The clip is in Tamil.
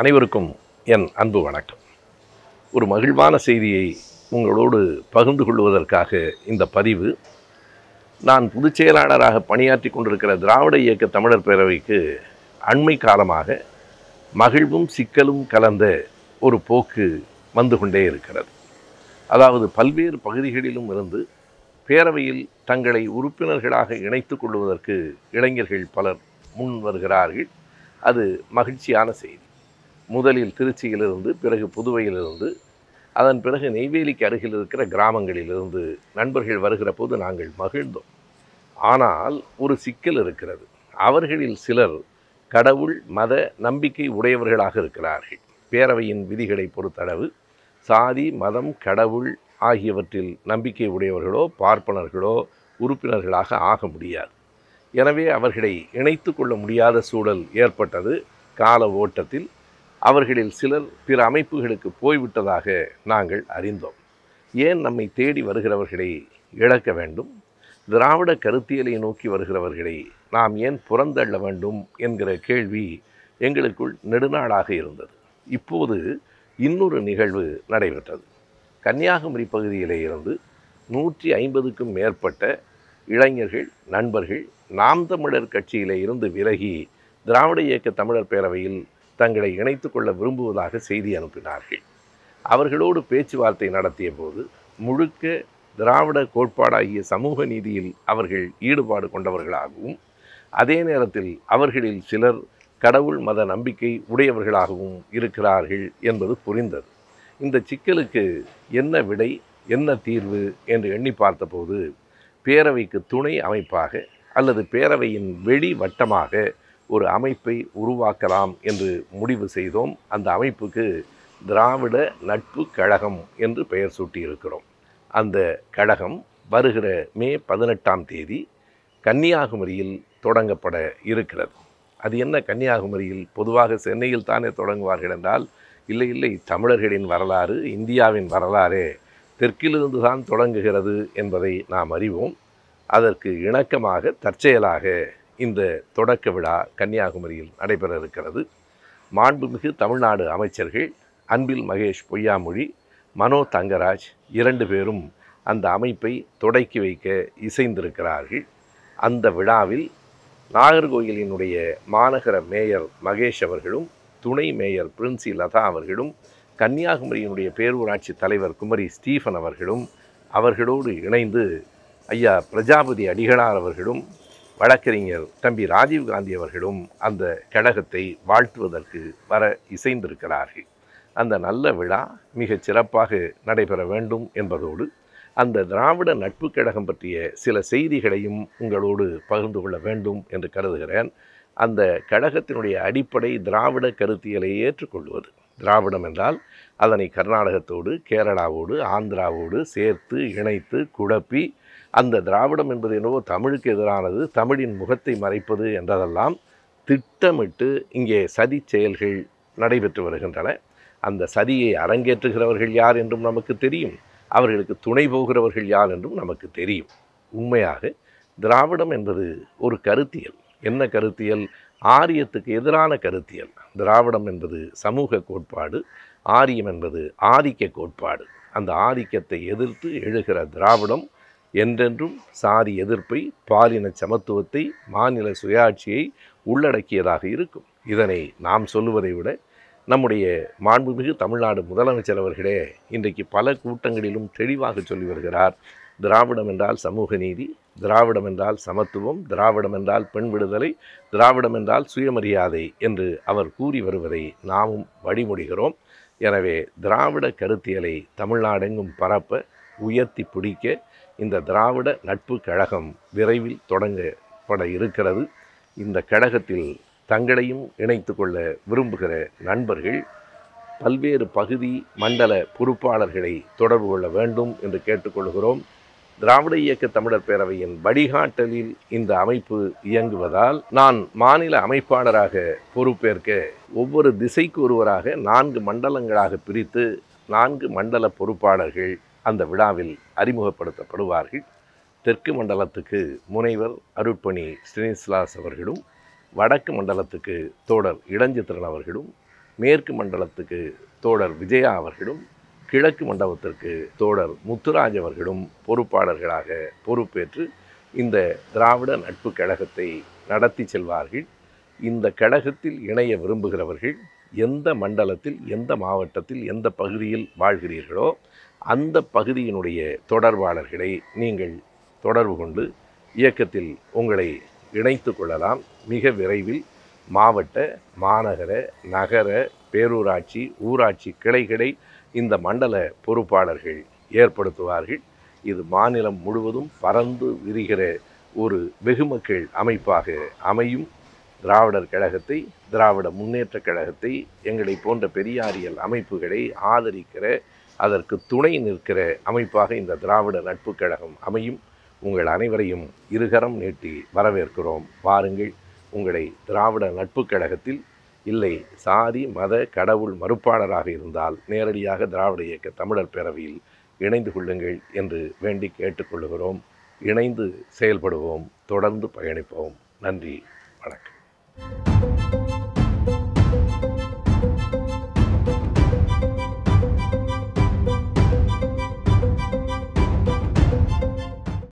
அனைவருக்கும் என் அன்பு வணக்கம் ஒரு மகிழ்வான செய்தியை உங்களோடு பகிர்ந்து கொள்வதற்காக இந்த பதிவு நான் பொதுச் செயலாளராக பணியாற்றி கொண்டிருக்கிற திராவிட இயக்க தமிழர் பேரவைக்கு அண்மை காலமாக மகிழ்வும் சிக்கலும் கலந்த ஒரு போக்கு வந்து கொண்டே இருக்கிறது அதாவது பல்வேறு பகுதிகளிலும் இருந்து பேரவையில் தங்களை உறுப்பினர்களாக இணைத்து கொள்வதற்கு இளைஞர்கள் பலர் முன் வருகிறார்கள் அது மகிழ்ச்சியான செய்தி முதலில் திருச்சியிலிருந்து பிறகு புதுவையிலிருந்து அதன் பிறகு நெய்வேலிக்கு அருகில் இருக்கிற கிராமங்களிலிருந்து நண்பர்கள் வருகிற போது நாங்கள் மகிழ்ந்தோம் ஆனால் ஒரு சிக்கல் இருக்கிறது அவர்களில் சிலர் கடவுள் மத நம்பிக்கை உடையவர்களாக இருக்கிறார்கள் பேரவையின் விதிகளை பொறுத்தளவு சாதி மதம் கடவுள் ஆகியவற்றில் நம்பிக்கை உடையவர்களோ பார்ப்பனர்களோ உறுப்பினர்களாக ஆக முடியாது எனவே அவர்களை இணைத்து கொள்ள முடியாத சூழல் ஏற்பட்டது கால ஓட்டத்தில் அவர்களில் சிலர் பிற அமைப்புகளுக்கு போய்விட்டதாக நாங்கள் அறிந்தோம் ஏன் நம்மை தேடி வருகிறவர்களை இழக்க வேண்டும் திராவிட கருத்தியலை நோக்கி வருகிறவர்களை நாம் ஏன் புறந்தள்ள வேண்டும் என்கிற கேள்வி எங்களுக்குள் நெடுநாளாக இருந்தது இப்போது இன்னொரு நிகழ்வு நடைபெற்றது கன்னியாகுமரி பகுதியிலே இருந்து நூற்றி ஐம்பதுக்கும் மேற்பட்ட இளைஞர்கள் நண்பர்கள் நாம் தமிழர் கட்சியிலே இருந்து விலகி திராவிட இயக்க தமிழர் பேரவையில் தங்களை இணைத்து கொள்ள விரும்புவதாக செய்தி அனுப்பினார்கள் அவர்களோடு பேச்சுவார்த்தை நடத்திய போது முழுக்க திராவிட கோட்பாடாகிய சமூக நீதியில் அவர்கள் ஈடுபாடு கொண்டவர்களாகவும் அதே நேரத்தில் அவர்களில் சிலர் கடவுள் மத நம்பிக்கை உடையவர்களாகவும் இருக்கிறார்கள் என்பது புரிந்தது இந்த சிக்கலுக்கு என்ன விடை என்ன தீர்வு என்று எண்ணி பார்த்தபோது பேரவைக்கு துணை அமைப்பாக அல்லது பேரவையின் வெளி வட்டமாக ஒரு அமைப்பை உருவாக்கலாம் என்று முடிவு செய்தோம் அந்த அமைப்புக்கு திராவிட நட்பு கழகம் என்று பெயர் சூட்டியிருக்கிறோம் அந்த கழகம் வருகிற மே பதினெட்டாம் தேதி கன்னியாகுமரியில் தொடங்கப்பட இருக்கிறது அது என்ன கன்னியாகுமரியில் பொதுவாக சென்னையில் தானே தொடங்குவார்கள் என்றால் இல்லை இல்லை தமிழர்களின் வரலாறு இந்தியாவின் வரலாறு தெற்கிலிருந்து தான் தொடங்குகிறது என்பதை நாம் அறிவோம் அதற்கு இணக்கமாக தற்செயலாக இந்த தொடக்க விழா கன்னியாகுமரியில் நடைபெற இருக்கிறது மாண்புமிகு தமிழ்நாடு அமைச்சர்கள் அன்பில் மகேஷ் பொய்யாமொழி மனோ தங்கராஜ் இரண்டு பேரும் அந்த அமைப்பை தொடக்கி வைக்க இசைந்திருக்கிறார்கள் அந்த விழாவில் நாகர்கோயிலினுடைய மாநகர மேயர் மகேஷ் அவர்களும் துணை மேயர் பிரின்சி லதா அவர்களும் கன்னியாகுமரியினுடைய பேரூராட்சி தலைவர் குமரி ஸ்டீஃபன் அவர்களும் அவர்களோடு இணைந்து ஐயா பிரஜாபதி அடிகளார் அவர்களும் வழக்கறிஞர் தம்பி ராஜீவ்காந்தி அவர்களும் அந்த கழகத்தை வாழ்த்துவதற்கு வர இசைந்திருக்கிறார்கள் அந்த நல்ல விழா மிகச் சிறப்பாக நடைபெற வேண்டும் என்பதோடு அந்த திராவிட நட்பு கழகம் பற்றிய சில செய்திகளையும் உங்களோடு பகிர்ந்து கொள்ள வேண்டும் என்று கருதுகிறேன் அந்த கழகத்தினுடைய அடிப்படை திராவிட கருத்தியலை ஏற்றுக்கொள்வது திராவிடம் என்றால் அதனை கர்நாடகத்தோடு கேரளாவோடு ஆந்திராவோடு சேர்த்து இணைத்து குழப்பி அந்த திராவிடம் என்பது என்னவோ தமிழுக்கு எதிரானது தமிழின் முகத்தை மறைப்பது என்றதெல்லாம் திட்டமிட்டு இங்கே சதி செயல்கள் நடைபெற்று வருகின்றன அந்த சதியை அரங்கேற்றுகிறவர்கள் யார் என்றும் நமக்கு தெரியும் அவர்களுக்கு துணை போகிறவர்கள் யார் என்றும் நமக்கு தெரியும் உண்மையாக திராவிடம் என்பது ஒரு கருத்தியல் என்ன கருத்தியல் ஆரியத்துக்கு எதிரான கருத்தியல் திராவிடம் என்பது சமூக கோட்பாடு ஆரியம் என்பது ஆதிக்க கோட்பாடு அந்த ஆதிக்கத்தை எதிர்த்து எழுகிற திராவிடம் என்றென்றும் சாதி எதிர்ப்பை பாலின சமத்துவத்தை மாநில சுயாட்சியை உள்ளடக்கியதாக இருக்கும் இதனை நாம் சொல்லுவதை விட நம்முடைய மாண்புமிகு தமிழ்நாடு முதலமைச்சர் அவர்களே இன்றைக்கு பல கூட்டங்களிலும் தெளிவாக சொல்லி வருகிறார் திராவிடம் என்றால் சமூக நீதி திராவிடம் என்றால் சமத்துவம் திராவிடம் என்றால் பெண் விடுதலை திராவிடம் என்றால் சுயமரியாதை என்று அவர் கூறி வருவதை நாமும் வழிமொழிகிறோம் எனவே திராவிட கருத்தியலை தமிழ்நாடெங்கும் பரப்ப உயர்த்தி பிடிக்க இந்த திராவிட நட்பு கழகம் விரைவில் தொடங்கப்பட இருக்கிறது இந்த கழகத்தில் தங்களையும் இணைத்து கொள்ள விரும்புகிற நண்பர்கள் பல்வேறு பகுதி மண்டல பொறுப்பாளர்களை தொடர்பு கொள்ள வேண்டும் என்று கேட்டுக்கொள்கிறோம் திராவிட இயக்க தமிழர் பேரவையின் வழிகாட்டலில் இந்த அமைப்பு இயங்குவதால் நான் மாநில அமைப்பாளராக பொறுப்பேற்க ஒவ்வொரு திசைக்கு ஒருவராக நான்கு மண்டலங்களாக பிரித்து நான்கு மண்டல பொறுப்பாளர்கள் அந்த விழாவில் அறிமுகப்படுத்தப்படுவார்கள் தெற்கு மண்டலத்துக்கு முனைவர் அருட்பணி ஸ்ரீனிஸ்லாஸ் அவர்களும் வடக்கு மண்டலத்துக்கு தோழர் இளஞ்சித்திரன் அவர்களும் மேற்கு மண்டலத்துக்கு தோழர் விஜயா அவர்களும் கிழக்கு மண்டபத்திற்கு தோழர் முத்துராஜ் அவர்களும் பொறுப்பாளர்களாக பொறுப்பேற்று இந்த திராவிட நட்பு கழகத்தை நடத்தி செல்வார்கள் இந்த கழகத்தில் இணைய விரும்புகிறவர்கள் எந்த மண்டலத்தில் எந்த மாவட்டத்தில் எந்த பகுதியில் வாழ்கிறீர்களோ அந்த பகுதியினுடைய தொடர்பாளர்களை நீங்கள் தொடர்பு கொண்டு இயக்கத்தில் உங்களை இணைத்து கொள்ளலாம் மிக விரைவில் மாவட்ட மாநகர நகர பேரூராட்சி ஊராட்சி கிளைகளை இந்த மண்டல பொறுப்பாளர்கள் ஏற்படுத்துவார்கள் இது மாநிலம் முழுவதும் பறந்து விரிகிற ஒரு வெகுமக்கள் அமைப்பாக அமையும் திராவிடர் கழகத்தை திராவிட முன்னேற்ற கழகத்தை எங்களை போன்ற பெரியாரியல் அமைப்புகளை ஆதரிக்கிற அதற்கு துணை நிற்கிற அமைப்பாக இந்த திராவிட நட்பு கழகம் அமையும் உங்கள் அனைவரையும் இருகரம் நீட்டி வரவேற்கிறோம் வாருங்கள் உங்களை திராவிட நட்பு கழகத்தில் இல்லை சாதி மத கடவுள் மறுப்பாளராக இருந்தால் நேரடியாக திராவிட இயக்க தமிழர் பேரவையில் இணைந்து கொள்ளுங்கள் என்று வேண்டி கேட்டுக்கொள்கிறோம் இணைந்து செயல்படுவோம் தொடர்ந்து பயணிப்போம் நன்றி வணக்கம்